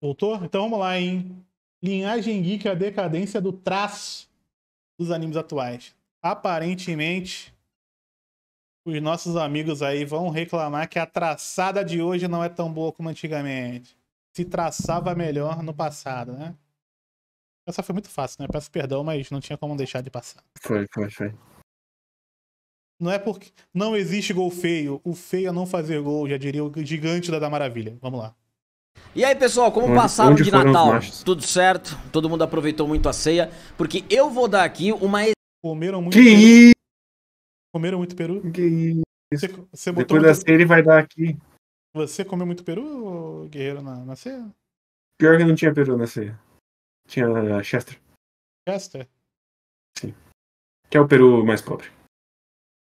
Voltou? Então vamos lá, hein? Linhagem Geek, a decadência do traço dos animes atuais. Aparentemente, os nossos amigos aí vão reclamar que a traçada de hoje não é tão boa como antigamente. Se traçava melhor no passado, né? Essa foi muito fácil, né? Peço perdão, mas não tinha como deixar de passar. Foi, foi, foi. Não é porque. Não existe gol feio. O feio é não fazer gol, já diria o gigante da, da maravilha. Vamos lá. E aí, pessoal, como onde, passaram onde de Natal? Tudo certo? Todo mundo aproveitou muito a ceia? Porque eu vou dar aqui uma. Comeram muito. Que peru. Isso? Comeram muito peru? Que isso? Você, você Depois da muito... ceia ele vai dar aqui. Você comeu muito peru, guerreiro, na, na ceia? Pior que não tinha peru na ceia. Tinha uh, Chester. Chester? Sim. Que é o peru mais pobre.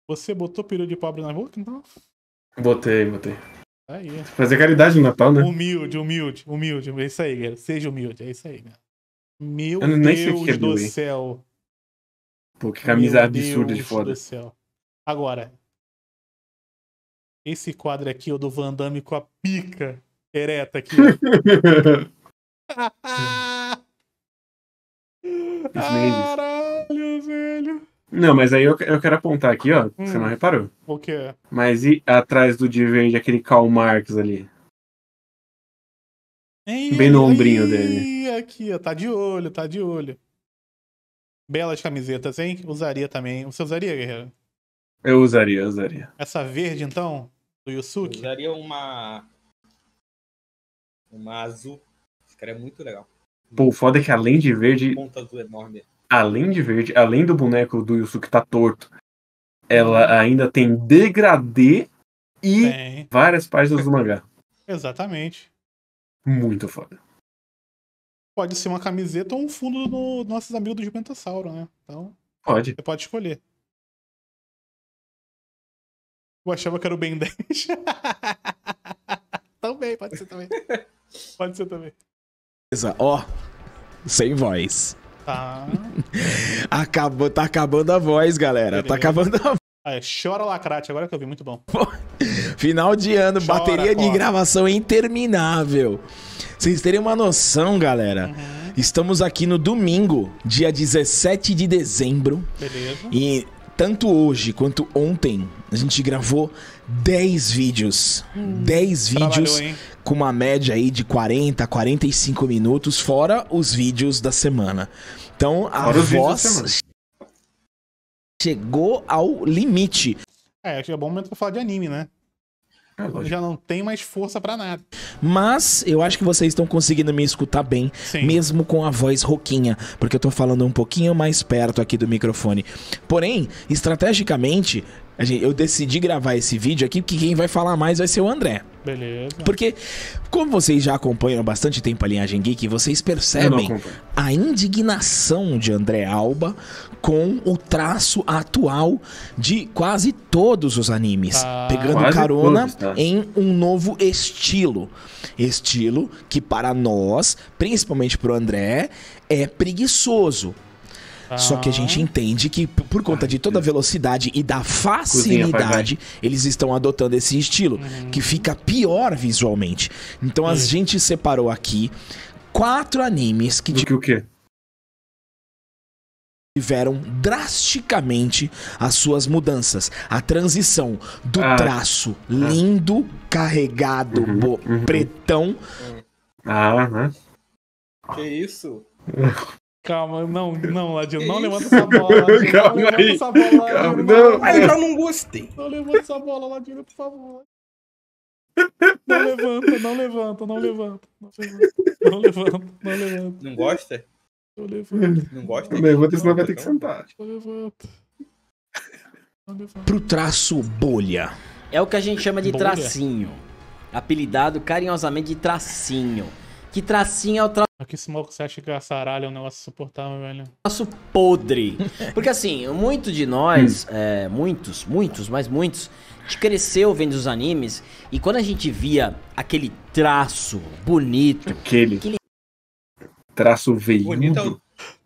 Você botou peru de pobre na boca, então? Botei, botei. Aí. É. Fazer caridade no Natal, né? Humilde, humilde, humilde. É isso aí, galera. Seja humilde, é isso aí, né? Meu Deus é do céu. Pô, que camisa Meu absurda Deus de foda. Do céu. Agora, esse quadro aqui é o do Van Damme com a pica ereta aqui. Caralho, velho. Não, mas aí eu, eu quero apontar aqui, ó, hum. você não reparou. O quê? Mas e atrás do de verde, aquele Karl Marx ali? Ei, Bem no ombrinho ei, dele. Aqui, ó, tá de olho, tá de olho. Belas camisetas, hein? Usaria também. Você usaria, guerreiro? Eu usaria, usaria. Essa verde, então, do Yusuke? Eu usaria uma. Uma azul. Esse cara é muito legal. Pô, o foda é que além de verde. Ponta azul enorme além de verde, além do boneco do Yusuke tá torto, ela uhum. ainda tem degradê e tem. várias páginas do mangá. Exatamente. Muito foda. Pode ser uma camiseta ou um fundo do nossos amigos do Gigantossauro, né? Então, pode. Você pode escolher. Eu achava que era o Ben 10. também, pode ser também. pode ser também. Ó, oh, sem voz. Tá. Acabou, tá acabando a voz, galera. Tá Beleza. Tá acabando a voz. É, chora lacrate, agora que eu vi, muito bom. Final de ano, chora, bateria corre. de gravação interminável. Vocês terem uma noção, galera. Uhum. Estamos aqui no domingo, dia 17 de dezembro. Beleza. E tanto hoje quanto ontem, a gente gravou 10 vídeos. Hum. 10 vídeos com uma média aí de 40, 45 minutos, fora os vídeos da semana. Então a fora voz chegou ao limite. É, acho que é bom momento pra falar de anime, né? É já não tem mais força para nada. Mas eu acho que vocês estão conseguindo me escutar bem, Sim. mesmo com a voz rouquinha, porque eu tô falando um pouquinho mais perto aqui do microfone. Porém, estrategicamente, gente, eu decidi gravar esse vídeo aqui porque quem vai falar mais vai ser o André. Beleza. Porque, como vocês já acompanham há bastante tempo a linhagem geek, vocês percebem a indignação de André Alba com o traço atual de quase todos os animes, ah, pegando carona todos, tá? em um novo estilo. Estilo que, para nós, principalmente para o André, é preguiçoso. Só que a gente ah. entende que, por conta de toda a velocidade e da facilidade, eles estão adotando esse estilo, que hum. fica pior visualmente. Então a gente separou aqui quatro animes que. Do que o quê? tiveram drasticamente as suas mudanças. A transição do ah. traço ah. lindo, carregado, uhum, uhum. pretão. Ah, né? Que isso? Calma, não, não, Ladinho, não levanta essa bola. calma não levanta essa bola, calma, não, Aí é. eu não gostei. Não levanta essa bola, Ladinho, por favor. Não levanta, não levanta, não levanta. Não levanta, não levanta. Não gosta? Não levanta. Não gosta? Não levanta, senão vai ter que sentar. Não levanta. Não levanta. Pro traço bolha. É o que a gente chama de bolha? tracinho. Apelidado carinhosamente de tracinho. Que tracinho é o traço. Que smoke você acha que a saralha é um negócio suportável, velho? Traço podre. Porque assim, muito de nós, hum. é, muitos, muitos, mas muitos, a gente cresceu vendo os animes e quando a gente via aquele traço bonito. Aquele. aquele... Traço veiudo. Bonito é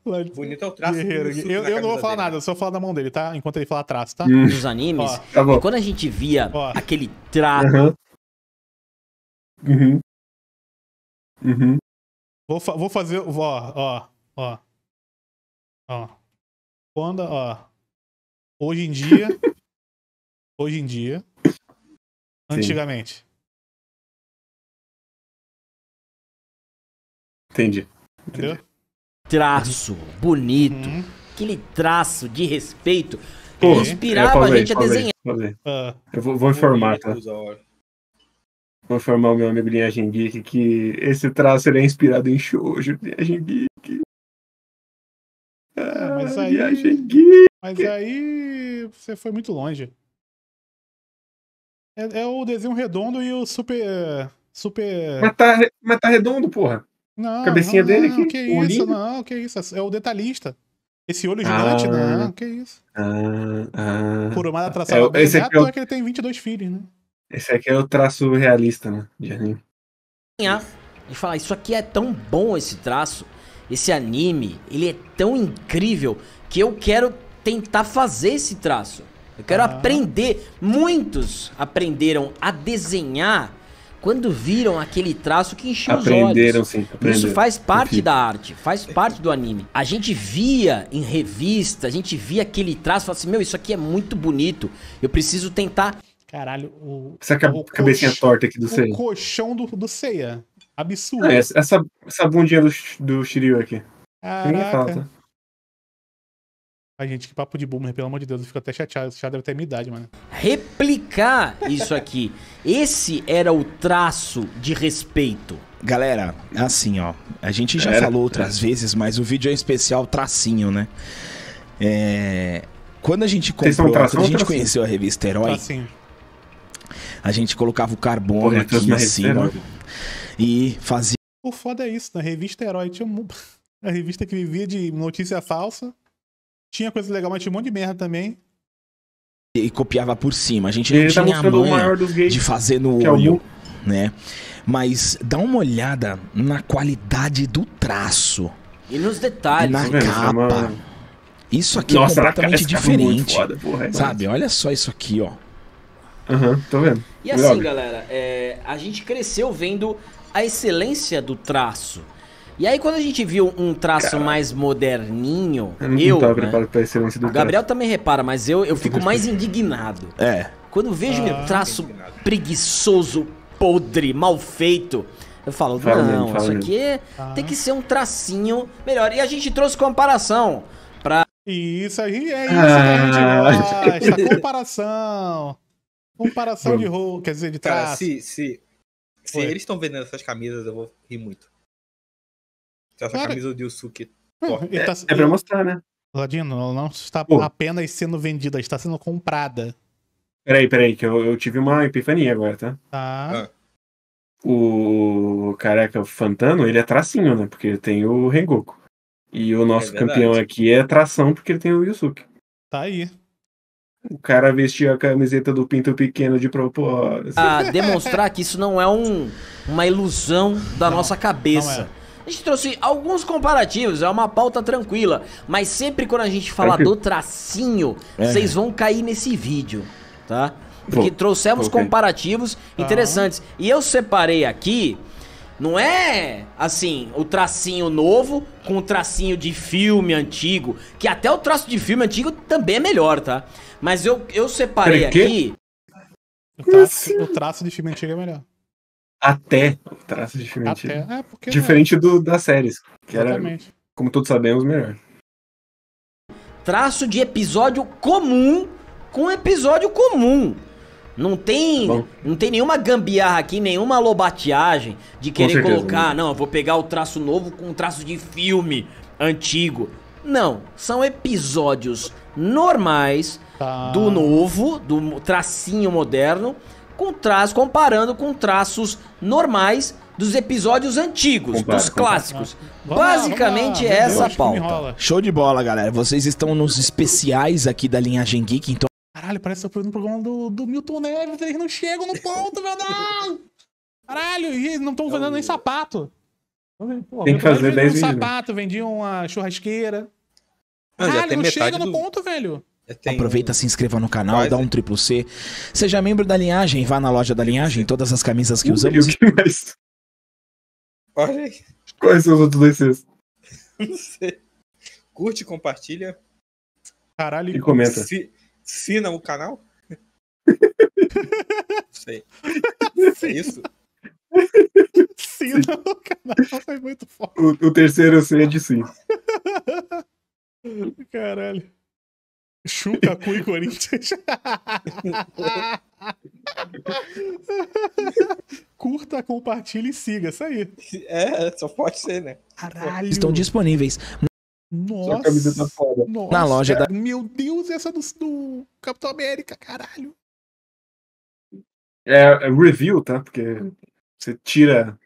o... Bonito é o traço. Guerreiro, eu, eu não vou falar dele. nada, eu só falo da mão dele, tá? Enquanto ele fala traço, tá? Hum. Dos animes. Ó, tá e quando a gente via Ó. aquele traço. Uhum. Uhum. Uhum. Vou, fa vou fazer. ó, ó, ó. Ó. Quando, ó. Hoje em dia. hoje em dia. Antigamente. Entendi. Entendeu? Traço bonito. Uhum. Aquele traço de respeito. Pô, inspirava é, a gente a desenhar. Ah. Eu vou, vou informar, tá? Vou formar o meu amigo Linhagem Geek que esse traço ele é inspirado em Shoujo, Linhagem Geek. Ah, mas ah, aí, Linhagem Geek. Mas aí você foi muito longe. É, é, o desenho redondo e o super. Eh, super... Mas, tá, mas tá redondo, porra. Não, Cabecinha não, dele aqui. Que o isso, lindo. não, que isso. É o detalhista. Esse olho ah. gigante, ah, não, que isso. Ah, ah, Kurumada é, traçado é, bem é, o... é que ele tem 22 filhos, né? Esse aqui é o traço realista, né? De anime. E falar, isso aqui é tão bom esse traço, esse anime, ele é tão incrível que eu quero tentar fazer esse traço. Eu quero ah. aprender. Muitos aprenderam a desenhar quando viram aquele traço que encheu os olhos. Sim, Isso faz parte da arte, faz parte do anime. A gente via em revista, a gente via aquele traço e falava assim: meu, isso aqui é muito bonito, eu preciso tentar Caralho, o. Essa o cabecinha torta aqui do Seiya. O colchão do, do Seiya. Absurdo. É, essa, essa bundinha do, do Shiryu aqui. Caraca. Ai, gente, que papo de boomer, pelo amor de Deus, eu fico até chateado, já deve ter minha idade, mano. Replicar isso aqui. Esse era o traço de respeito. Galera, assim, ó. A gente já falou outras vezes, mas o vídeo é especial tracinho, né? É... Quando a gente comprou, quando a gente conheceu a revista Herói, tracinho. A gente colocava o carbono Pô, aqui em é cima e fazia. O foda é isso, na revista Herói tinha um... a revista que vivia de notícia falsa. Tinha coisa legal, mas tinha um monte de merda também. E, e copiava por cima. A gente não tá tinha tá a manha de fazer no é olho, é né? Mas dá uma olhada na qualidade do traço. E nos detalhes. Na mesmo, tá capa. Tá isso aqui é Nossa, é completamente diferente. Foda, porra, é sabe? Olha só isso aqui, ó. Aham, uhum, tô vendo. E assim, galera, é, a gente cresceu vendo a excelência do traço. E aí, quando a gente viu um traço Caramba. mais moderninho, eu. Não eu, tava né? preparado pra excelência do o Gabriel traço. também repara, mas eu, eu fico mais indignado. É. Quando vejo ah, traço indignado. preguiçoso, podre, mal feito. Eu falo, fala não, mesmo, isso mesmo. aqui é, ah. tem que ser um tracinho melhor. E a gente trouxe comparação pra. Isso aí é isso, ah. gente. Gosta. comparação. Comparação de roupa, quer dizer, de traço. Cara, se, se, se eles estão vendendo essas camisas, eu vou rir muito. essa cara, camisa do Yusuke. É, tá, é pra mostrar, né? Ladino, ela não está Pô. apenas sendo vendida, está sendo comprada. Peraí, peraí, que eu, eu tive uma epifania agora, tá? Tá. Ah. O careca Fantano, ele é tracinho, né? Porque ele tem o Rengoku. E o nosso é campeão aqui é tração, porque ele tem o Yusuke. Tá aí. O cara vestiu a camiseta do Pinto Pequeno de propósito. A ah, demonstrar que isso não é um, uma ilusão da não, nossa cabeça. É. A gente trouxe alguns comparativos, é uma pauta tranquila. Mas sempre quando a gente falar é do tracinho, é. vocês é. vão cair nesse vídeo, tá? Porque trouxemos okay. comparativos tá. interessantes. E eu separei aqui não é assim, o tracinho novo com o tracinho de filme antigo. Que até o traço de filme antigo também é melhor, tá? Mas eu, eu separei Pera, aqui. O traço, o traço, de filme antigo é melhor. Até o traço de filme até. antigo. É, porque Diferente é. do, das séries, que Exatamente. era, como todos sabemos, melhor. Traço de episódio comum com episódio comum. Não tem, não tem nenhuma gambiarra aqui, nenhuma lobateagem de querer colocar, não, eu vou pegar o traço novo com um traço de filme antigo. Não, são episódios normais tá. do novo, do tracinho moderno, com traço comparando com traços normais dos episódios antigos, dos clássicos. Basicamente lá, vamos lá. é essa a pauta. Show de bola, galera. Vocês estão nos especiais aqui da linhagem Geek, então Caralho, parece que eu fui no programa do, do Milton Neves, eles não chegam no ponto, meu Deus! Caralho, e não estão vendendo é nem sapato. Pô, Tem que fazer 10 um sapato, vendi uma churrasqueira. Mas Caralho, não chega do... no ponto, velho. Tenho... Aproveita, se inscreva no canal, dá um triplo C. Seja membro da linhagem, vá na loja da linhagem, todas as camisas que usamos. O que mais? Olha aí. Quais são os outros dois Não sei. Curte, compartilha. Caralho, e comenta. Se, Sina o canal? Sei. É isso? Sina o canal foi muito forte. O, o terceiro C é de sim. Caralho. Chuca cu e Corinthians. Curta, compartilhe e siga. Isso aí. É, só pode ser, né? Caralho. Estão disponíveis nossa, camiseta tá foda. Nossa, na loja cara, da... Meu Deus, essa do, do Capitão América, caralho. É, é, review, tá? Porque você tira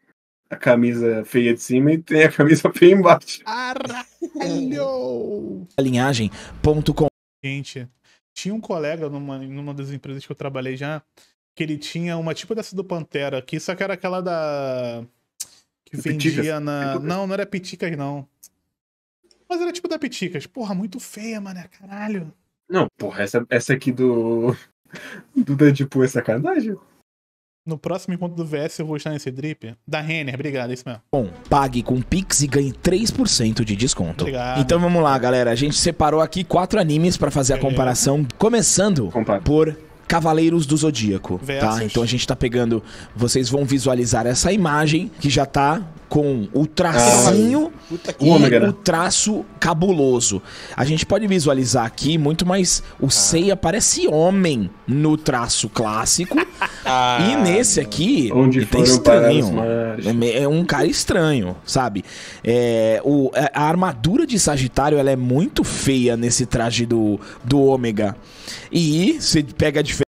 a camisa feia de cima e tem a camisa feia embaixo. Caralho! Alinhagem.com. Gente, tinha um colega numa, numa das empresas que eu trabalhei já que ele tinha uma tipo dessa do Pantera aqui, só que era aquela da. que vendia na. Não, não era Piticas, não. Mas era é tipo da Piticas. Porra, muito feia, mano. Caralho. Não, porra, essa, essa aqui do. Do Deadpool tipo é sacanagem. No próximo encontro do VS eu vou estar nesse drip. Da Renner, obrigado, é isso mesmo. Bom, pague com Pix e ganhe 3% de desconto. Obrigado. Então vamos lá, galera. A gente separou aqui quatro animes para fazer a comparação. Começando Compara. por Cavaleiros do Zodíaco, Versus. tá? É então a gente tá pegando, vocês vão visualizar essa imagem que já tá com o tracinho ah, e ômega, o traço cabuloso. A gente pode visualizar aqui muito mais o ah. Seiya parece homem no traço clássico. Ah, e nesse aqui onde tá estranho. É um cara estranho, sabe? É, o, é, a armadura de Sagitário ela é muito feia nesse traje do, do ômega. E você pega a diferença.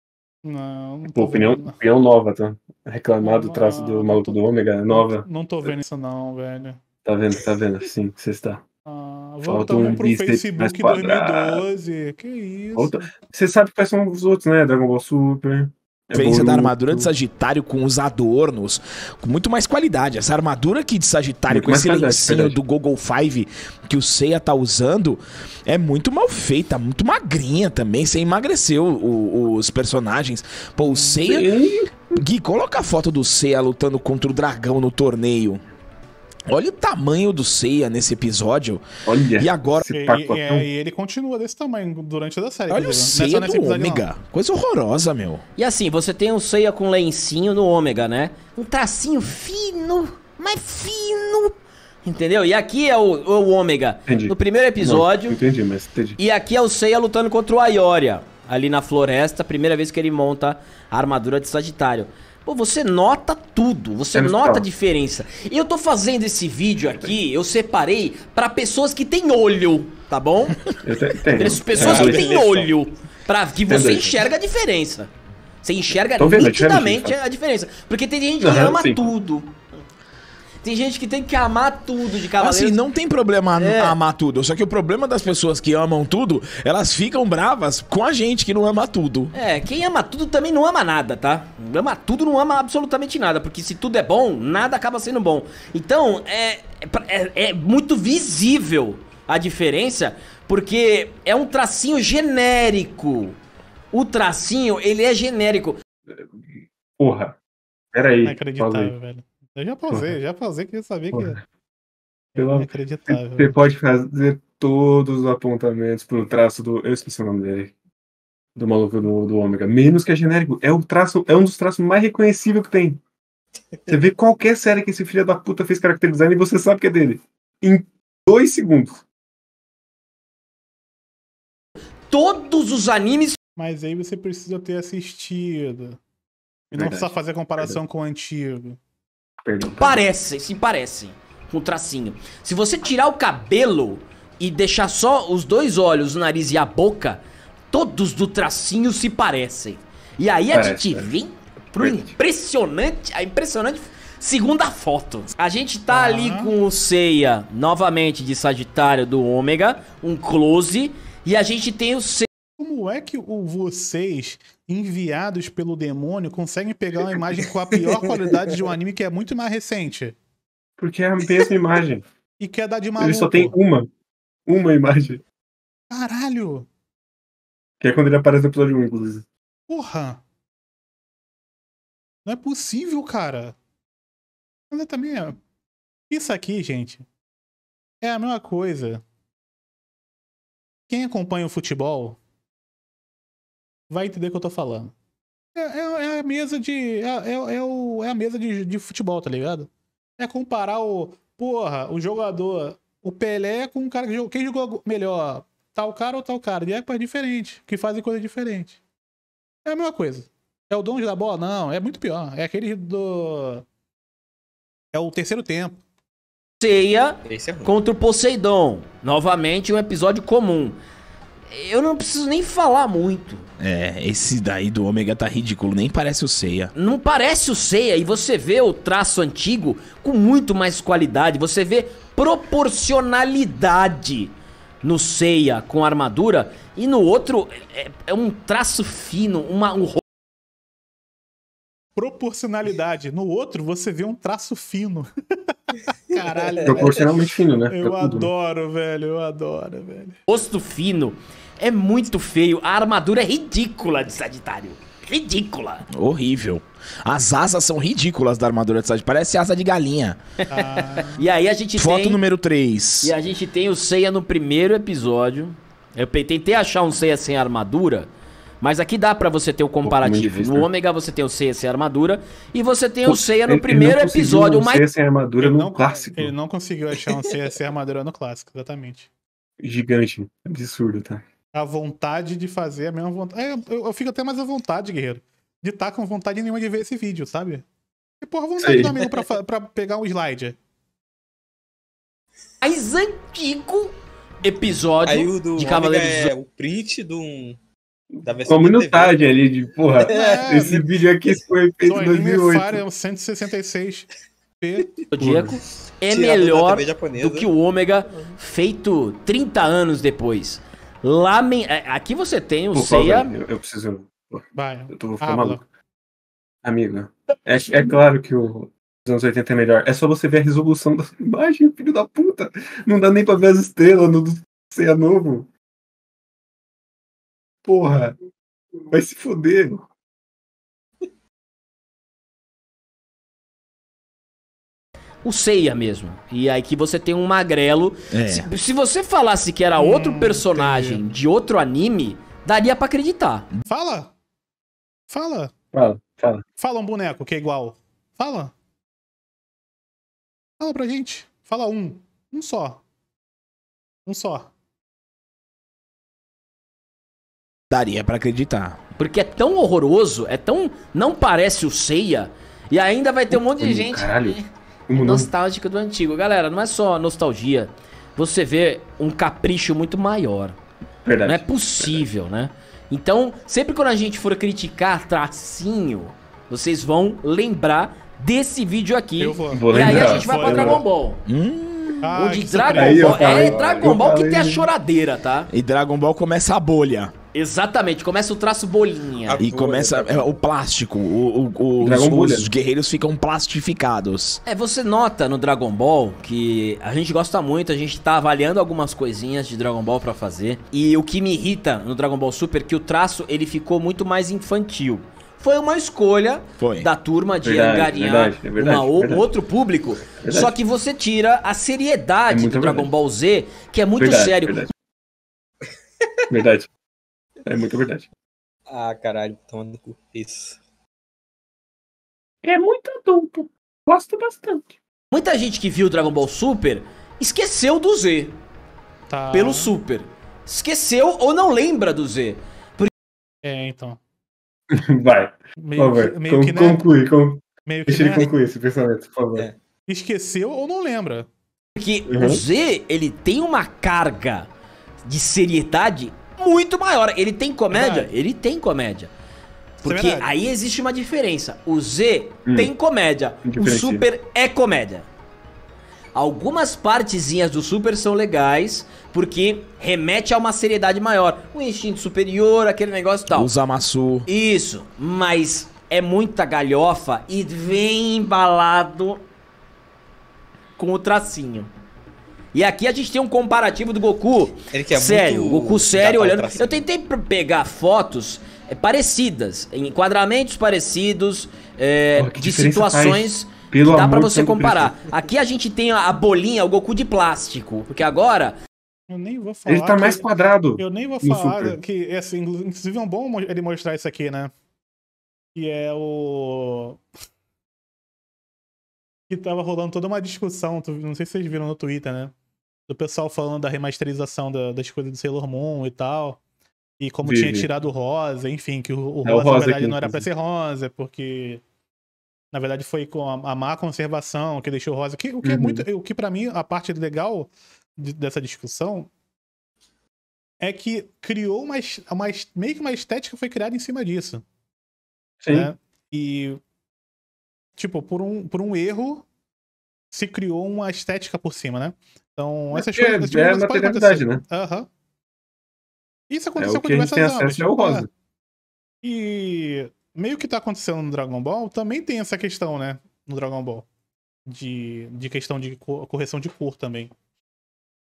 Não, não Pô, opinião, opinião nova, tá? reclamar do traço do maluco do ômega, é nova. Não, tô vendo isso não, velho. Tá vendo, tá vendo, sim, você está. Ah, um pro Facebook 2012, que isso. Você sabe quais são os outros, né? Dragon Ball Super... Vence é da armadura de Sagitário com os adornos, com muito mais qualidade. Essa armadura aqui de Sagitário, muito com esse verdade, lencinho verdade. do Google Five que o Seiya tá usando, é muito mal feita, muito magrinha também. Você emagreceu o, os personagens. Pô, o Seiya. Sim. Gui, coloca a foto do Seiya lutando contra o dragão no torneio. Olha o tamanho do Seiya nesse episódio. Olha. E agora. E, e, é e ele continua desse tamanho durante a série. Olha o Seiya né? do Ômega. Não. Coisa horrorosa, meu. E assim, você tem um Seiya com lencinho no Ômega, né? Um tracinho fino, mas fino. Entendeu? E aqui é o, o Ômega. Entendi. No primeiro episódio. Não, entendi, mas entendi. E aqui é o Seiya lutando contra o Aioria ali na floresta, primeira vez que ele monta a armadura de Sagitário. Pô, você nota tudo, você é nota a diferença. E eu tô fazendo esse vídeo aqui, eu separei para pessoas que têm olho, tá bom? Eu tenho. É pessoas que têm olho, para que você enxerga a diferença. Você enxerga vendo, é nitidamente a diferença. Porque tem gente que uhum, ama sim. tudo. Tem gente que tem que amar tudo de cavaleiro. Assim, não tem problema é. amar tudo. Só que o problema das pessoas que amam tudo, elas ficam bravas com a gente que não ama tudo. É, quem ama tudo também não ama nada, tá? Ama tudo, não ama absolutamente nada. Porque se tudo é bom, nada acaba sendo bom. Então, é, é, é, é muito visível a diferença, porque é um tracinho genérico. O tracinho, ele é genérico. Porra, peraí. Inacreditável, velho. Eu já pausei, já pausei que eu sabia que. Pelo... É inacreditável. Você pode fazer todos os apontamentos pro traço do. Eu esqueci o nome dele. Do maluco do, do ômega. Menos que é genérico. É, o traço, é um dos traços mais reconhecíveis que tem. Você vê qualquer série que esse filho da puta fez caracterizando e você sabe que é dele. Em dois segundos. Todos os animes. Mas aí você precisa ter assistido. E não precisa fazer comparação Verdade. com o antigo. Perdão. Tá parece, se parece. Com um tracinho. Se você tirar o cabelo e deixar só os dois olhos, o nariz e a boca, todos do tracinho se parecem. E aí Parece, a gente né? vem pro impressionante, a impressionante segunda foto. A gente tá uhum. ali com o Ceia novamente de Sagitário do Ômega, um close, e a gente tem o Ceia como é que o, vocês, enviados pelo demônio, conseguem pegar uma imagem com a pior qualidade de um anime que é muito mais recente? Porque é a mesma imagem. E quer dar de maluco. Ele só tem uma. Uma imagem. Caralho! Que é quando ele aparece no episódio 1, inclusive. Porra! Não é possível, cara. Mas é também Isso aqui, gente, é a mesma coisa. Quem acompanha o futebol vai entender o que eu tô falando. É, é, é a mesa de. É, é, é, o, é a mesa de, de futebol, tá ligado? É comparar o. Porra, o jogador. O Pelé com um cara que jogou. Quem jogou melhor? Tal cara ou tal cara? E é diferente. Que fazem coisa diferente. É a mesma coisa. É o dono da bola? Não, é muito pior. É aquele do. É o terceiro tempo. Ceia é contra o Poseidon. Novamente, um episódio comum eu não preciso nem falar muito. É, esse daí do Ômega tá ridículo, nem parece o Seiya. Não parece o Seiya e você vê o traço antigo com muito mais qualidade, você vê proporcionalidade no Seiya com armadura e no outro é, é um traço fino, uma, um proporcionalidade. No outro, você vê um traço fino. Caralho. Proporcionalmente fino, né? Eu é adoro, velho. Eu adoro, velho. Rosto fino é muito feio. A armadura é ridícula de Sagitário. Ridícula. Horrível. As asas são ridículas da armadura de Sagitário. Parece asa de galinha. Ah. E aí a gente Foto tem... número 3. E a gente tem o Ceia no primeiro episódio. Eu tentei achar um Ceia sem armadura. Mas aqui dá para você ter o comparativo. Difícil, no né? ômega você tem o Seiya sem armadura e você tem o, o Seiya no ele, primeiro ele episódio. Um mais... Seiya sem armadura ele no não, clássico. Ele não conseguiu achar um Seiya sem armadura no clássico, exatamente. Gigante. Absurdo, tá? A vontade de fazer a mesma vontade. É, eu, eu, fico até mais à vontade, guerreiro. De estar tá com vontade nenhuma de ver esse vídeo, sabe? E porra, vontade Sei. do amigo pra, pra pegar um slide. Mais antigo episódio de Cavaleiro é o print de um uma minutagem ali de, porra, é, esse é, vídeo aqui foi feito em 2008. Fire 166p. é, é melhor do que o Ômega feito 30 anos depois. Lamen... É, aqui você tem o Por Seiya... eu, eu, preciso... Vai, eu tô ah, ficando maluco. Amiga, é, é claro que o anos 80 é melhor. É só você ver a resolução da imagem, filho da puta. Não dá nem pra ver as estrelas no Seiya novo porra. Vai se fuder. o Seiya mesmo. E aí que você tem um magrelo. É. Se, se, você falasse que era hum, outro hum, personagem entendi. de outro anime, daria para acreditar. Fala! Fala! Fala, fala. Fala um boneco que é igual. Fala. Fala pra gente. Fala um. Um só. Um só. Daria para acreditar. Porque é tão horroroso, é tão. Não parece o Ceia. E ainda vai ter um monte de gente Caralho. nostálgica do antigo. Galera, não é só nostalgia. Você vê um capricho muito maior. Verdade. Não é possível, Verdade. né? Então, sempre quando a gente for criticar tracinho, vocês vão lembrar desse vídeo aqui. Eu vou. vou e lembrar. aí a gente vai pra Dragon Ball. Hum. Ah, onde Dragon Ball. É Dragon Ball que tem a choradeira, tá? E Dragon Ball começa a bolha. Exatamente, começa o traço bolinha. A e começa né? é, o plástico. O, o, o os, né? os, guerreiros ficam plastificados. É, você nota no Dragon Ball que a gente gosta muito, a gente tá avaliando algumas coisinhas de Dragon Ball para fazer. E o que me irrita no Dragon Ball Super é que o traço ele ficou muito mais infantil foi uma escolha foi. da turma de verdade, angariar verdade, é verdade, uma, um outro público. Só que você tira a seriedade é do Dragon Ball Z, que é muito sério. Verdade. É muito verdade. Ah, caralho, tomando cu. Isso. É muito adulto. Gosto bastante. Muita gente que viu Dragon Ball Super esqueceu do Z. Tá. Pelo Super. Esqueceu ou não lembra do Z. Por... É, então. Vai. Meio Que, meio Con que né? conclui. Con... Meio Deixa ele né? concluir esse pensamento, por favor. É. Esqueceu ou não lembra? Porque uhum. o Z, ele tem uma carga de seriedade muito maior. Ele tem comédia? Verdade. Ele tem comédia. É porque é aí existe uma diferença. O Z hum. tem comédia. O Super é comédia. Algumas partezinhas do Super são legais, porque remete a uma seriedade maior. O instinto superior, aquele negócio e tal. Os Amassu. Isso, mas é muita galhofa e vem embalado com o tracinho. E aqui a gente tem um comparativo do Goku. Ele que é sério, muito... Goku sério olhando. Eu tentei pegar fotos é, parecidas, enquadramentos parecidos, é, oh, de situações. Faz? Pelo dá para você comparar. Cristo. Aqui a gente tem a bolinha, o Goku de plástico, porque agora eu nem vou falar. Ele tá mais quadrado. Eu nem vou falar que é assim, inclusive é um bom ele mostrar isso aqui, né? Que é o que tava rolando toda uma discussão, não sei se vocês viram no Twitter, né? do pessoal falando da remasterização da, das coisas do Sailor Moon e tal. E como tinha tirado o Rosa, enfim, que o, o Rosa, é, o Rosa, na verdade, não era pra ser Rosa, é porque. Na verdade, foi com a, a má conservação que deixou Rosa. Que, o que é uhum. é muito. O que para mim, a parte legal de, dessa discussão é que criou uma, uma. Meio que uma estética foi criada em cima disso. Sim. Né? E. Tipo, por um, por um erro, se criou uma estética por cima, né? Então, é essas é, coisas. É, é materialidade, né? Aham. Uhum. Isso aconteceu é, o que com diversas a gente tem acesso é o rosa. É. E meio que tá acontecendo no Dragon Ball, também tem essa questão, né? No Dragon Ball. De, de questão de correção de cor também.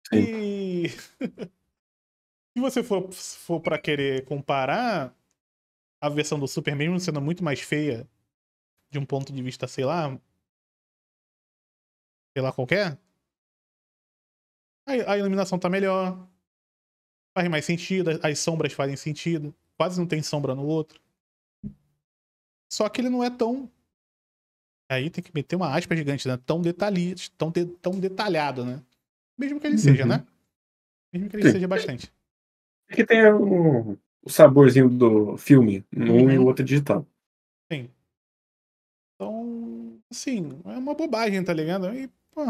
Sim. E. se você for, for para querer comparar, a versão do Super, mesmo sendo muito mais feia, de um ponto de vista, sei lá. Sei lá qualquer, é, a, iluminação tá melhor, faz mais sentido, as sombras fazem sentido, quase não tem sombra no outro. Só que ele não é tão. Aí tem que meter uma aspa gigante, né? Tão, detalhi... tão, de... tão detalhado, né? Mesmo que ele uhum. seja, né? Mesmo que ele seja bastante. É que tem o saborzinho do filme no um e o uhum. outro digital. Sim. Então, assim, é uma bobagem, tá ligado? E, pô,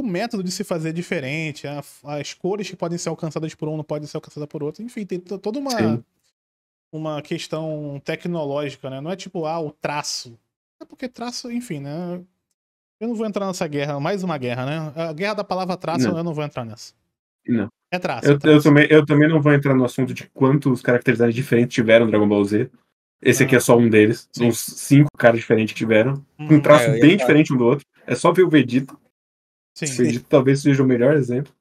o método de se fazer diferente, a, as cores que podem ser alcançadas por um não podem ser alcançadas por outro. Enfim, tem toda uma, uma questão tecnológica, né? Não é tipo, ah, o traço. É porque traço, enfim, né? Eu não vou entrar nessa guerra, mais uma guerra, né? A guerra da palavra traço, não. eu não vou entrar nessa. Não. É traço. Eu, é traço. eu também, eu também não vou entrar no assunto de quantos caracterizados diferentes tiveram Dragon Ball Z. Esse ah. aqui é só um deles. Sim. Uns cinco caras diferentes que tiveram. Hum, um traço é, bem diferente um do outro. É só ver o Vegeta. Sim. Acredito que talvez seja o melhor exemplo.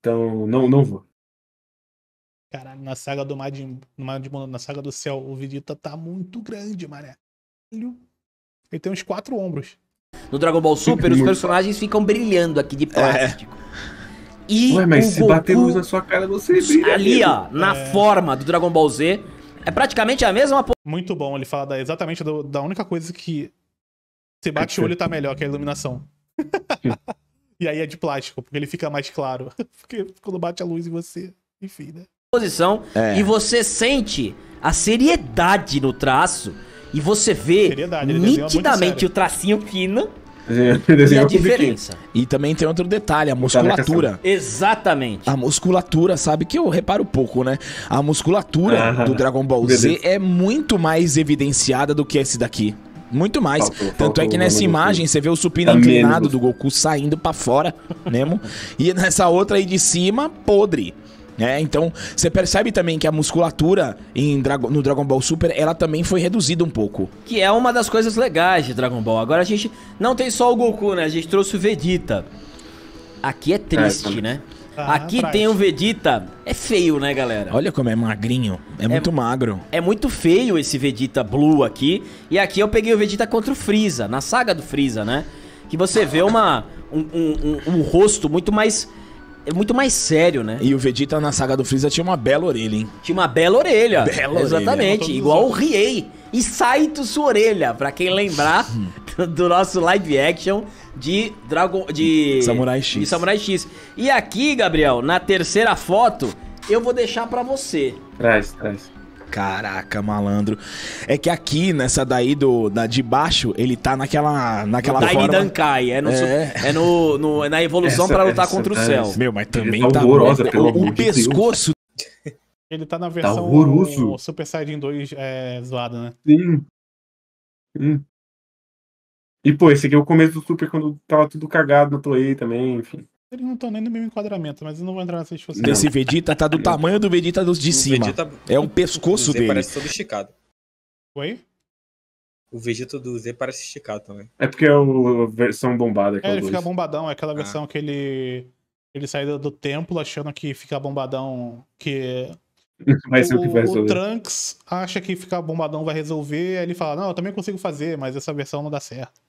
Então, não, não vou. Caralho, na saga do Majin, na saga do céu, o Vegeta tá muito grande, Maré. Ele tem uns quatro ombros. No Dragon Ball Super, os personagens ficam brilhando aqui de é. plástico. É. E Ué, mas se Goku, bater luz na sua cara, você brilha. Ali, mesmo. ó, na é... forma do Dragon Ball Z, é praticamente a mesma Muito bom, ele fala da, exatamente do, da única coisa que se bate o olho tá melhor, que é a iluminação. e aí é de plástico, porque ele fica mais claro. porque quando bate a luz em você, enfim, né? Posição, é. e você sente a seriedade no traço, e você vê nitidamente o tracinho fino. E a diferença. E também tem outro detalhe, a tá musculatura. Exatamente. A musculatura, sabe? Que eu reparo pouco, né? A musculatura ah, do Dragon Ball beleza. Z é muito mais evidenciada do que esse daqui. Muito mais. Faltou, Tanto é que nessa imagem você vê o supino tá inclinado menos. do Goku saindo para fora, mesmo. e nessa outra aí de cima, podre. É, então, você percebe também que a musculatura em Drago, no Dragon Ball Super, ela também foi reduzida um pouco. Que é uma das coisas legais de Dragon Ball. Agora a gente não tem só o Goku, né? A gente trouxe o Vegeta. Aqui é, é triste, é, né? Ah, Aqui tem um Vegeta. É feio, né, galera? Olha como é magrinho. É, é, muito magro. É muito feio esse Vegeta Blue aqui. E aqui eu peguei o Vegeta contra o Freeza, na saga do Freeza, né? Que você vê uma, um, um, um, um rosto muito mais é muito mais sério, né? E o Vegeta na saga do Freeza tinha uma bela orelha, hein? Tinha uma bela orelha. Bela Exatamente, orelha. igual o Riei. E sai sua orelha, pra quem lembrar, hum. do nosso live action de Dragon. De Samurai X. De Samurai X. E aqui, Gabriel, na terceira foto, eu vou deixar para você. Traz, traz. Caraca, malandro. É que aqui, nessa daí do, da, de baixo, ele tá naquela, naquela no forma... Dankai, é, no, é. é no, no é na evolução essa, pra lutar essa, contra o tá céu. Meu, mas também ele tá... tá horrorosa, pelo o, o pescoço... Ele tá na tá versão tá horroroso. Super Saiyajin 2 é, zoada, né? Sim. Hum. E, pô, esse aqui é o começo do Super quando tava tudo cagado na Toei também, enfim. Eles não estão nem no mesmo enquadramento, mas eu não vou entrar nessa discussão. Esse Vegeta tá do tamanho do Vegeta dos de o cima. Vegeta... É o pescoço o dele. parece todo esticado. Oi? O Vegeta do Z parece esticado também. É porque é a versão bombada. É, é ele dois. fica bombadão. É aquela ah. versão que ele, ele sai do, templo achando que fica bombadão, que vai ser o, o que vai resolver. O Trunks acha que ficar bombadão vai resolver, aí ele fala, não, eu também consigo fazer, mas essa versão não dá certo.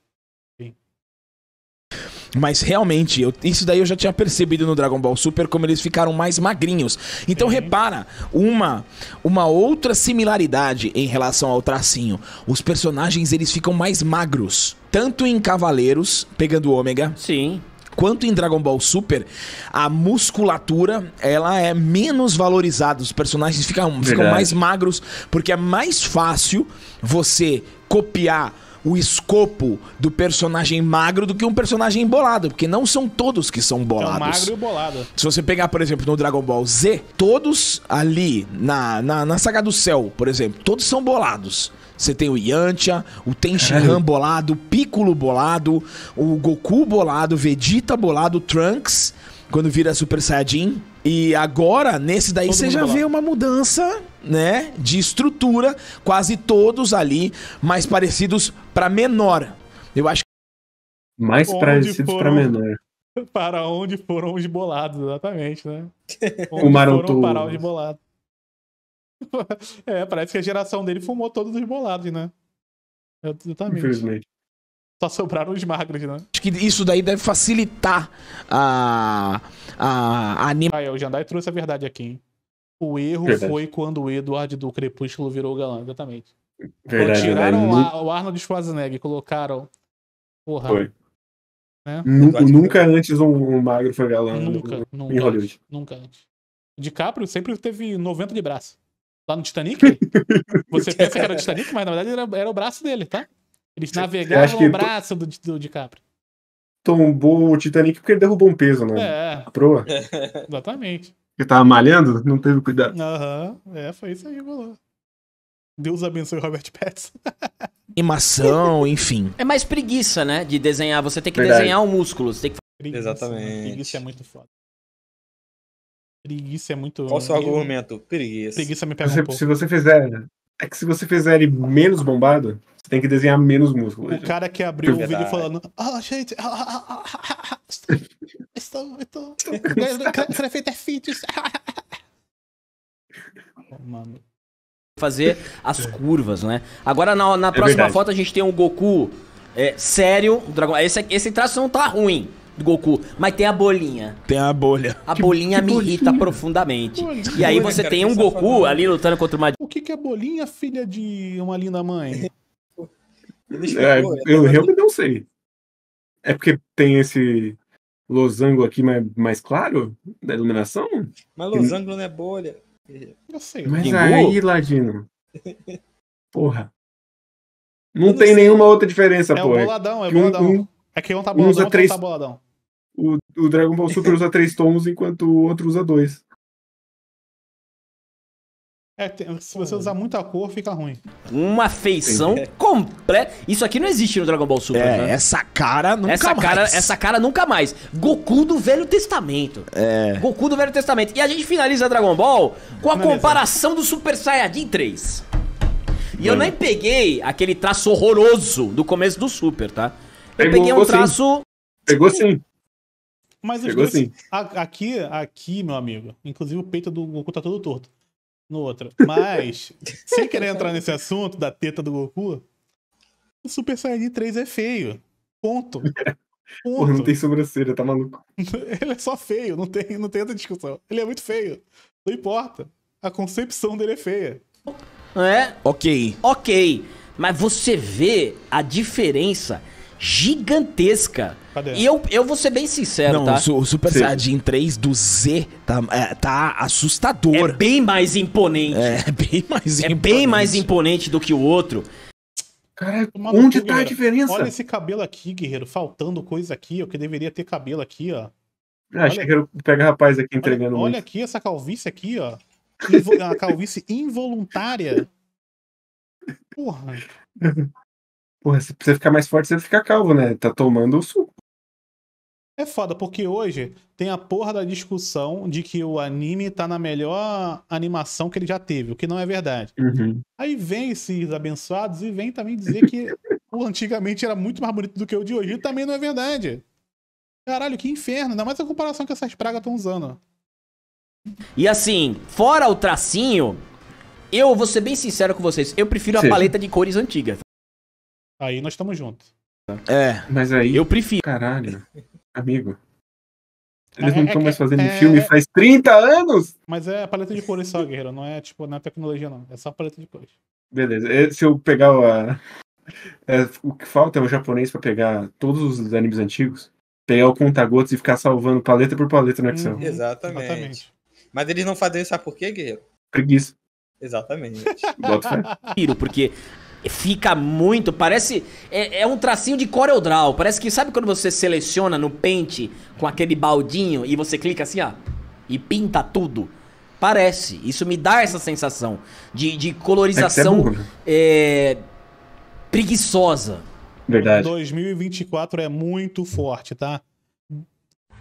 Mas realmente, eu, isso daí eu já tinha percebido no Dragon Ball Super como eles ficaram mais magrinhos. Então repara, uma uma outra similaridade em relação ao tracinho. Os personagens eles ficam mais magros, tanto em Cavaleiros, pegando ômega. Sim. Quanto em Dragon Ball Super, a musculatura ela é menos valorizada. Os personagens ficam, ficam mais magros porque é mais fácil você copiar o escopo do personagem magro do que um personagem bolado, porque não são todos que são é bolados. É o magro e o bolado. Se você pegar, por exemplo, no Dragon Ball Z, todos ali na, na, na Saga do Céu, por exemplo, todos são bolados. Você tem o Yantia, o Tenshinhan é. bolado, o Piccolo bolado, o Goku bolado, o Vegeta bolado, o Trunks, quando vira Super Saiyajin, e agora, nesse daí, Todo você já vê uma mudança, né? De estrutura, quase todos ali mais parecidos para menor. Eu acho que. Mais onde parecidos para menor. Para onde foram os bolados, exatamente, né? Fumaram o maroto. Para onde É, parece que a geração dele fumou todos os bolados, né? É, exatamente. Infelizmente. Só sobraram os magros, né? Acho que isso daí deve facilitar a, a, a anima. Aí, ah, é, o Jandai trouxe a verdade aqui, hein? O erro verdade. foi quando o Edward do Crepúsculo virou galã, exatamente. Verdade, tiraram verdade. A, o Arnold Schwarzenegger e colocaram. Porra. Foi. Né? Nunca antes um, um, magro foi galã. Nunca, no, nunca. Em Hollywood. Nunca antes. DiCaprio sempre teve 90 de braço. Lá no Titanic? você pensa que era o Titanic, mas na verdade era, era o braço dele, tá? Eles navegavam o braço do, do DiCaprio. Tombou o Titanic porque ele derrubou um peso, né? É. Proa. Exatamente. Ele tava malhando, não teve cuidado. Aham, uhum. é, foi isso aí, rolou. Deus abençoe Robert Pattinson. Animação, enfim. É mais preguiça, né? De desenhar. Você tem que Verdade. desenhar o um músculo. Você tem que... Preguiça, né? Exatamente. Preguiça é muito foda. Preguiça é muito. Qual o seu argumento? Preguiça. Preguiça me pega você, um pouco. Se você fizer. É que se você fizer ele menos bombado, você tem que desenhar menos músculo. O já. cara que abriu o vídeo falando: Ah, oh, gente, ah ah, ah, ah, ah, estou. estou. Prefeito é fitness. Mano. Fazer as curvas, né? Agora na, na é próxima verdade. foto a gente tem um Goku é, sério. Um dragão. Esse, esse traço não tá ruim do Goku, mas tem a bolinha. Tem a bolha. A bolinha que, me bolinha? irrita profundamente. Bolinha, e aí você cara, tem um Goku é ali lutando contra uma. O que, que é bolinha, filha de uma linda mãe? É, eu né? realmente não sei. É porque tem esse losango aqui mais, mais claro da iluminação? Mas losango não é bolha. Eu sei. Mas aí, Ladino. Porra. Não, tem nenhuma outra diferença, é pô. É boladão, é boladão. Um, é que um tá boladão, é três... tá boladão. O, o Dragon Ball Super usa três tons, enquanto o outro usa dois. É, se você usar muita cor, fica ruim. Uma feição completa. Isso aqui não existe no Dragon Ball Super, é, né? Essa cara nunca essa mais. Cara, essa cara nunca mais. Goku do Velho Testamento. É. Goku do Velho Testamento. E a gente finaliza Dragon Ball com a comparação do Super Saiyajin 3. E eu nem peguei aquele traço horroroso do começo do Super, tá? Eu Pegou, peguei um traço. Sim. Pegou sim. Mas Pegou dois, sim. aqui, aqui, meu amigo, inclusive o peito do Goku tá todo torto no outro. Mas, sem querer entrar nesse assunto da teta do Goku, o Super Saiyajin 3 é feio. Ponto. Ponto. Porra, não tem sobrancelha, tá maluco? ele é só feio, não tem, não tem outra discussão. Ele é muito feio. Não importa. A concepção dele é feia. É? Ok. Ok. Mas você vê a diferença gigantesca. Cadê? E eu, eu vou ser bem sincero, Não, tá? O Super Sim. Saiyajin 3 do Z tá, é, tá assustador. É bem mais imponente. É, bem mais é imponente. É bem mais imponente do que o outro. Caralho, onde tá guerreiro? a diferença? Olha esse cabelo aqui, guerreiro, faltando coisa aqui, o que deveria ter cabelo aqui, ó. Ah, achei que eu o rapaz aqui entregando Olha, olha aqui essa calvície aqui, ó. Invo... a calvície involuntária. Porra. Porra, se você ficar mais forte, você fica calvo, né? Tá tomando o suco. É foda, porque hoje tem a porra da discussão de que o anime tá na melhor animação que ele já teve, o que não é verdade. Uhum. Aí vem esses abençoados e vem também dizer que o antigamente era muito mais bonito do que o de hoje, e também não é verdade. Caralho, que inferno, ainda mais a comparação que essas pragas estão usando. E assim, fora o tracinho, eu vou ser bem sincero com vocês, eu prefiro Sim. a paleta de cores antiga. Aí nós estamos juntos. É. Mas aí. Eu prefiro. Caralho. Amigo. É, eles é, não estão é, mais fazendo é, filme faz 30 anos? Mas é a paleta de cores só, guerreiro. Não é tipo, não é tecnologia, não. É só a paleta de cores. Beleza. Se eu pegar a... É, o que falta é o japonês pra pegar todos os animes antigos, pegar o conta-gotas e ficar salvando paleta por paleta no né, Excel. Hum, exatamente. exatamente. Mas eles não fazem isso, sabe por quê, guerreiro? Preguiça. Exatamente. Bota Porque Fica muito, parece. É, é, um tracinho de Corel Draw. Parece que sabe quando você seleciona no pente com aquele baldinho e você clica assim, ó, e pinta tudo? Parece. Isso me dá essa sensação de, de é colorização é né? é, preguiçosa. Verdade. 2024 é muito forte, tá?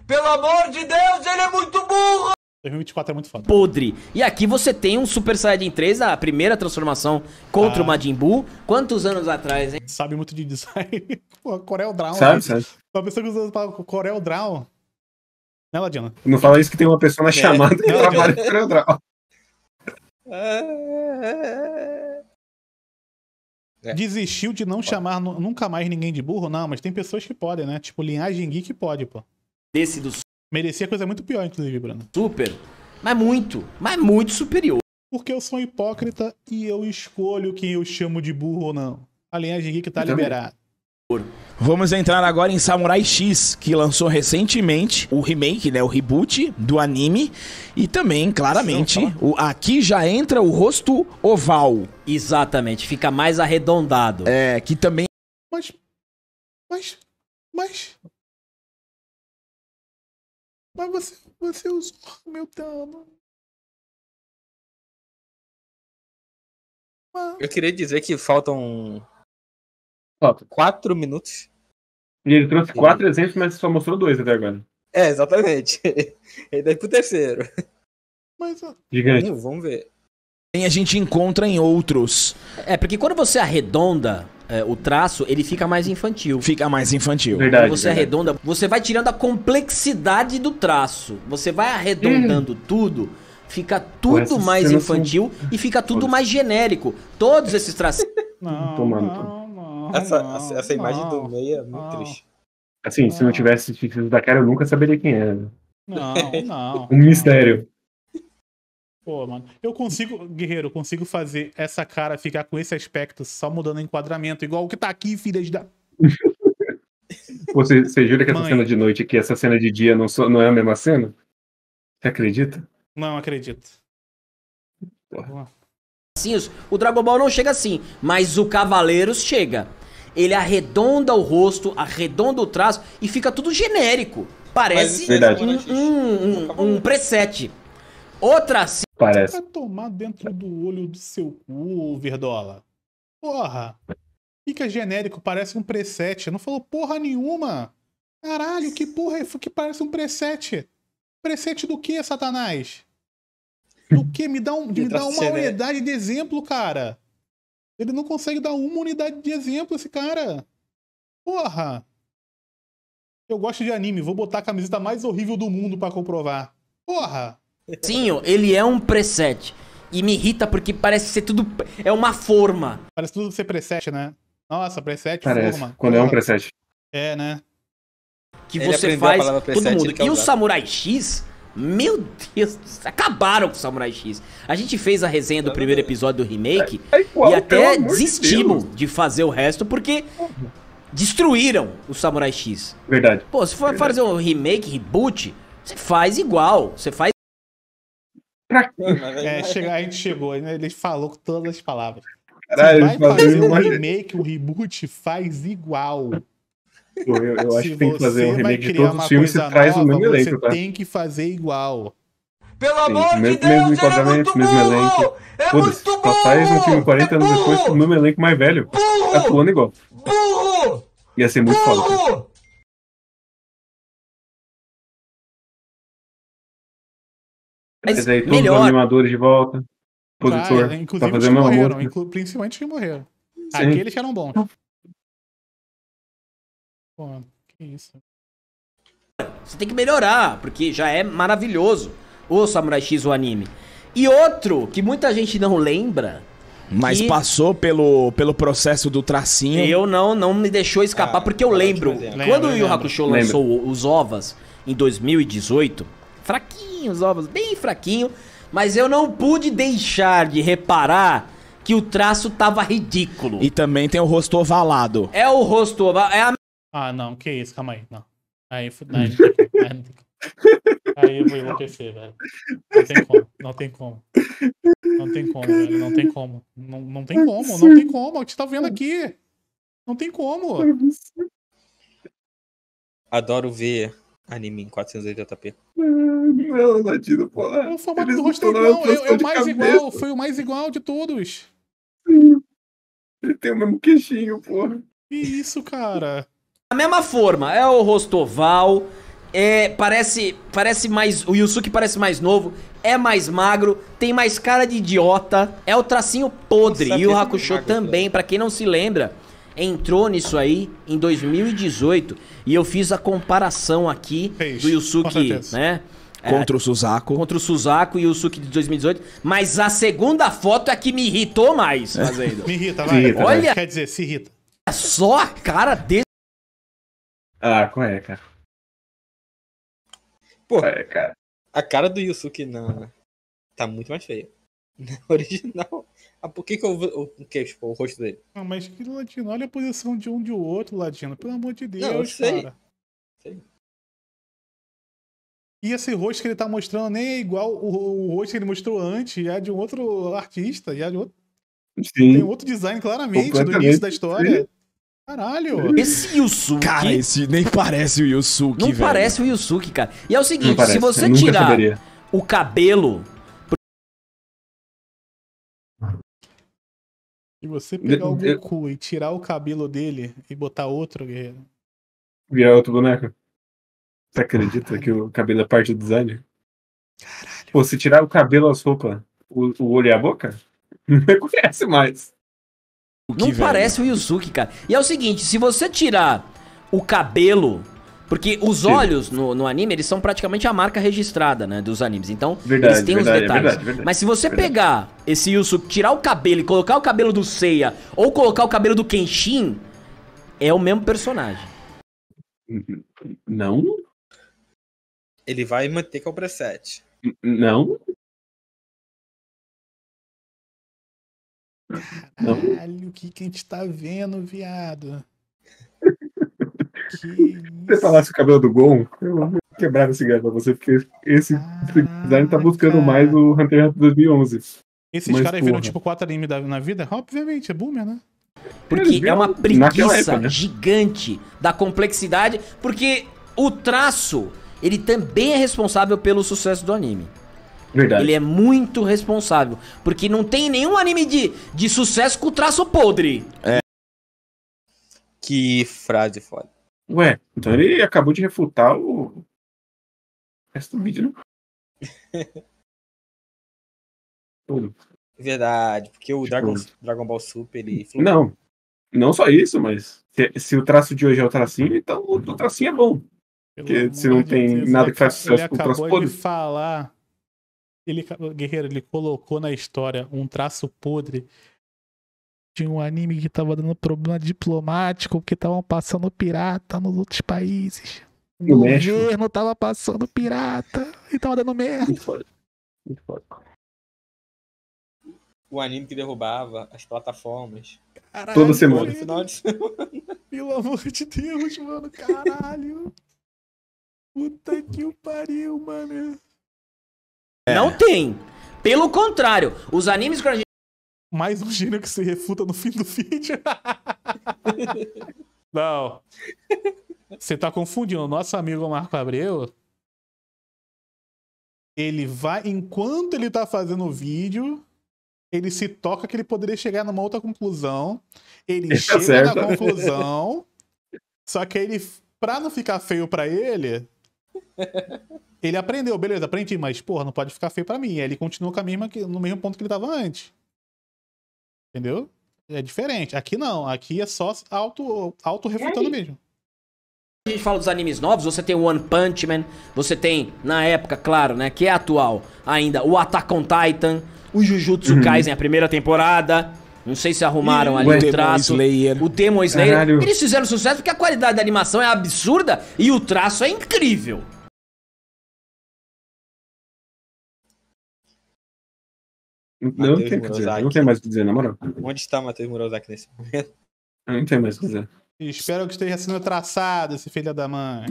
Pelo amor de Deus, ele é muito burro! 2024 é muito foda. Podre. E aqui você tem um Super Saiyajin 3, a primeira transformação contra ah. o Majin Buu. Quantos anos atrás, hein? Sabe muito de design. Pô, Corel Draw. Sabe, né? sabe. Uma pessoa que usa Corel Draw. Né, Ladina? Não fala isso que tem uma pessoa na é. chamada e trabalha com Corel Draw. É. Desistiu de não pode. chamar nunca mais ninguém de burro? Não, mas tem pessoas que podem, né? Tipo, linhagem geek pode, pô. Desse do Merecia coisa muito pior, inclusive, Bruno. Super. Mas muito. Mas muito superior. Porque eu sou um hipócrita e eu escolho quem eu chamo de burro ou não. A linhagem que tá liberada. Vamos entrar agora em Samurai X, que lançou recentemente o remake, né, o reboot do anime e também, claramente, o, aqui já entra o rosto oval. Exatamente, fica mais arredondado. É, que também Mas mas mas mas você, você usou meu dama. Mas... Eu queria dizer que faltam. Falta. Quatro minutos. E ele trouxe quatro exemplos, mas só mostrou dois até agora. É, exatamente. Ele daí pro terceiro. Mas, ó, Gigante. Vamos, vamos ver. E a gente encontra em outros. É, porque quando você arredonda é, o traço, ele fica mais infantil. Fica mais infantil. Verdade, Quando você verdade. arredonda, você vai tirando a complexidade do traço. Você vai arredondando hum. tudo, fica tudo mais infantil e fica tudo mais genérico. Todos esses traços. Não, Não, não, essa, não, essa, imagem não, do meio é muito triste. Assim, se não tivesse assistido da cara, eu nunca saberia quem era. É, né? Não, não. um mistério. Pô, mano. Eu consigo, guerreiro, eu consigo fazer essa cara ficar com esse aspecto só mudando o enquadramento, igual o que tá aqui, filhas da. Você, você jura que essa cena de noite aqui, essa cena de dia não, não é a mesma cena? Você acredita? Não acredito. Porra. Assim, o Dragon Ball não chega assim, mas o Cavaleiros chega. Ele arredonda o rosto, arredonda o traço e fica tudo genérico. Parece um, um, um, um preset. Outra sim. Parece. Vai tomar dentro do olho do seu cu, Verdola. Porra. Fica é genérico, parece um preset. Não falou porra nenhuma. Caralho, que porra é que parece um preset? Preset do que, Satanás? Do que? Me dá, um, me dá uma né? unidade de exemplo, cara. Ele não consegue dar uma unidade de exemplo, esse cara. Porra! Eu gosto de anime, vou botar a camiseta mais horrível do mundo para comprovar. Porra! Sim, ele é um preset. E me irrita porque parece ser tudo. É uma forma. Parece tudo ser preset, né? Nossa, preset, parece, forma. Quando é um preset. É, né? Que ele você faz todo mundo. É e o Samurai X. Meu Deus, acabaram com o Samurai X. A gente fez a resenha do primeiro episódio do remake é, é igual, e até desistimos de, de, fazer o resto porque destruíram o Samurai X. Verdade. Pô, se for verdade. fazer um remake, reboot, você faz igual, você faz pra quê? É, chega, a gente chegou, né? ele falou com todas as palavras. Caralho, vai fazer um né? remake, um reboot, faz igual. Eu, eu, acho que tem que fazer um remake de todos os filmes e traz o mesmo elenco. Você tá? tem que fazer igual. Pelo amor mesmo, de Deus, é mesmo enquadramento, mesmo elenco. É Todos, muito burro! Só faz um filme 40 é anos depois com o mesmo elenco mais velho. Tá burro! pulando igual. Burro! Ia ser muito burro! foda. Mas, Mas aí todos melhor. os animadores de volta, produtor, pra, inclusive pra fazer os que morreram, inclu, principalmente os que morreram. Sim. Aqueles que eram bons. Pô, que isso. Você tem que melhorar, porque já é maravilhoso o Samurai X, o anime. E outro que muita gente não lembra. Mas que... passou pelo, pelo processo do tracinho. Eu não, não me deixou escapar, ah, porque eu lembro. quando lembra, o Yu Hakusho lembra. lançou os OVAs em 2018, Fraquinho os ovos, bem fraquinho. Mas eu não pude deixar de reparar que o traço tava ridículo. E também tem o rosto ovalado. É o rosto ovalado. É a... Ah, não, que isso, calma aí. Não. Aí, aí, aí eu vou enlouquecer, velho. Não tem como, não tem como. Não tem como, velho. Não tem como. Não, não tem como, não tem como. Você tá vendo aqui. Não tem como. Adoro ver anime em 480p. Hum, não, é Latino, pô. É o formato do rosto igual. É, o mais cabeça. igual. Foi o mais igual de todos. Sim. Ele tem o mesmo queixinho, pô. Que isso, cara? A mesma forma. É o rosto oval. É, parece, parece mais. O Yusuke parece mais novo, é mais magro, tem mais cara de idiota, é o tracinho podre. e o é Hakusho né? também, para quem não se lembra, entrou nisso aí em 2018 e eu fiz a comparação aqui Fez, do Yusuke, né? É, contra o Suzaku. contra o Suzaku e o Yusuke de 2018. Mas a segunda foto é que me irritou mais, é. fazendo. me irrita, vai. Irrita, Olha, quer dizer, se irrita. Só a cara desse. Ah, qual é, cara? Pô, é, cara. a cara do Yusuke na. Né? Tá muito mais feia. Na é original. Ah, por que, que eu, o, que, tipo, o rosto dele? Ah, mas que latino, olha a posição de um de outro, latino. Pelo amor de Deus, Não, eu sei. cara. Sei. E esse rosto que ele tá mostrando nem é igual o, o rosto que ele mostrou antes, é de um outro artista, é de outro. Sim. Tem outro design claramente do início da história. Sim. Caralho! Esse Yusuke. Cara, esse nem parece o Yusuke, Não velho. parece o Yusuke, cara. E é o seguinte: se você tirar o cabelo Se você pegar o Goku é- e tirar o cabelo dele e botar outro guerreiro. Virar outro boneco. Você acredita que o cabelo é parte do design? Caralho. Pô, se tirar o cabelo, as roupas, o, o olho e a boca, não reconhece mais. Não velho. parece o Yusuke, cara. E é o seguinte, se você tirar o cabelo porque os Sim. olhos no, no, anime, eles são praticamente a marca registrada, né? Dos animes. Então, verdade, eles têm verdade, os detalhes. verdade, verdade, Mas se você pegar esse Yusuke, tirar o cabelo e colocar o cabelo do Seiya, ou colocar o cabelo do Kenshin, é o mesmo personagem. Não. Ele vai manter que é o preset. Não. Caralho, o que, que a gente tá vendo, viado? se você falasse o cabelo do Gon, eu quebrar esse gato pra você, porque esse ah, design tá buscando mais o Hunter x Hunter 2011. Esses caras viram tipo quatro animes na vida? Obviamente, é boomer, né? Porque é uma preguiça época, né? gigante da complexidade, porque o traço, ele também é responsável pelo sucesso do anime. Verdade. Ele é muito responsável, porque não tem nenhum anime de, de sucesso com traço podre. É. Que frase foda. Ué, então ele acabou de refutar o. resto do vídeo, né? Verdade, porque o tipo, Dragon, Dragon Ball Super ele. Não, não só isso, mas se, se, o traço de hoje é o tracinho, então o, o tracinho é bom. Pelo porque se não tem Deus, nada que faça sucesso com o traço podre. Ele falar. Ele, Guerreiro, ele colocou na história um traço podre tinha um anime que tava dando problema diplomático, porque estavam passando pirata nos outros países. o México. governo tava passando pirata e tava dando merda. Muito O anime que derrubava as plataformas. Caralho, Toda semana. Final de semana. Pelo amor de Deus, mano, caralho. Puta que o pariu, mano. É. Não tem. Pelo contrário, os animes que a gente mais um gênio que se refuta no fim do vídeo. Não. Você tá confundindo. Nosso amigo Marco Abreu. Ele vai. Enquanto ele tá fazendo o vídeo, ele se toca que ele poderia chegar numa outra conclusão. Ele tá chega certo. na conclusão. só que ele. Pra não ficar feio pra ele. Ele aprendeu, beleza, aprendi, mas porra, não pode ficar feio pra mim. Aí ele continua com a mesma, no mesmo ponto que ele tava antes. Entendeu? É diferente. Aqui não. Aqui é só auto, auto refutando mesmo. A gente fala dos animes novos, você tem One Punch Man, você tem, na época, claro, né, que é atual ainda, o Attack on Titan, o Jujutsu uhum. Kaisen, a primeira temporada. Não sei se arrumaram e ali o, o traço. Slayer. O Demon Slayer. Caralho. Eles fizeram sucesso porque a qualidade da animação é absurda e o traço é incrível. não, tem dizer, não tem mais o que dizer, na moral. Onde está Matheus Murozaki nesse momento? não tem mais o que dizer. Espero que esteja sendo traçado, esse filho da mãe.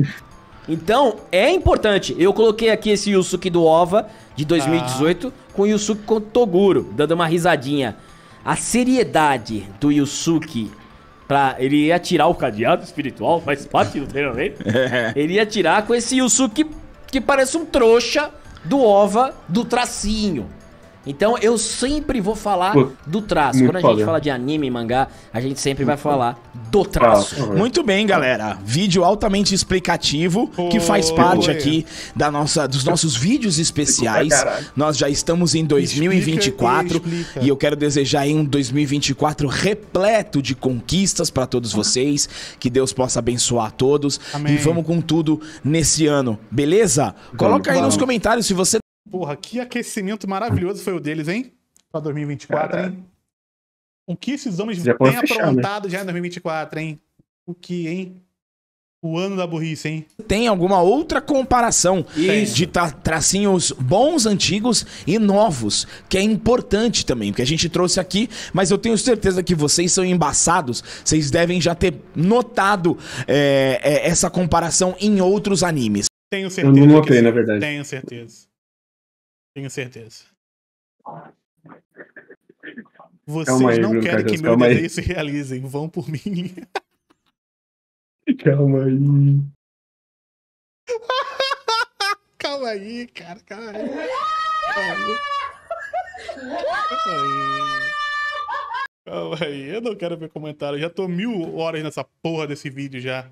Então, é importante. Eu coloquei aqui esse Yusuke do Ova de 2018 ah. com o Yusuke com Toguro, dando uma risadinha. A seriedade do Yusuke pra ele ia tirar o cadeado espiritual, faz parte do treinamento. ele ia tirar com esse Yusuke que parece um trouxa do Ova do tracinho. Então eu sempre vou falar do traço. Quando a gente fala de anime e mangá, a gente sempre vai falar do ah, traço. Muito bem, galera. Vídeo altamente explicativo que faz parte aqui da nossa, dos nossos vídeos especiais. Nós já estamos em 2024 e eu quero desejar um 2024 repleto de conquistas para todos ah. vocês. Que Deus possa abençoar a todos Amém. e vamos com tudo nesse ano, beleza? Coloca aí nos comentários se você Porra, que aquecimento maravilhoso foi o deles, hein? Pra 2024, Caralho. hein? O que esses homens têm né? aprontado já em 2024, hein? O que, hein? O ano da burrice, hein? Tem alguma outra comparação Isso. de tra tracinhos bons, antigos e novos, que é importante também, porque a gente trouxe aqui, mas eu tenho certeza que vocês são embaçados, vocês devem já ter notado é, é, essa comparação em outros animes. Tenho certeza. Eu não notei, na verdade. Tenho certeza. Tenho certeza. Vocês aí, não querem Carlos, que meu desejo se realizem. Vão por mim. Calma aí. calma aí, cara. Calma aí. Calma aí. Calma aí. Calma aí. Eu não quero ver comentário. Eu já tô mil horas nessa porra desse vídeo já.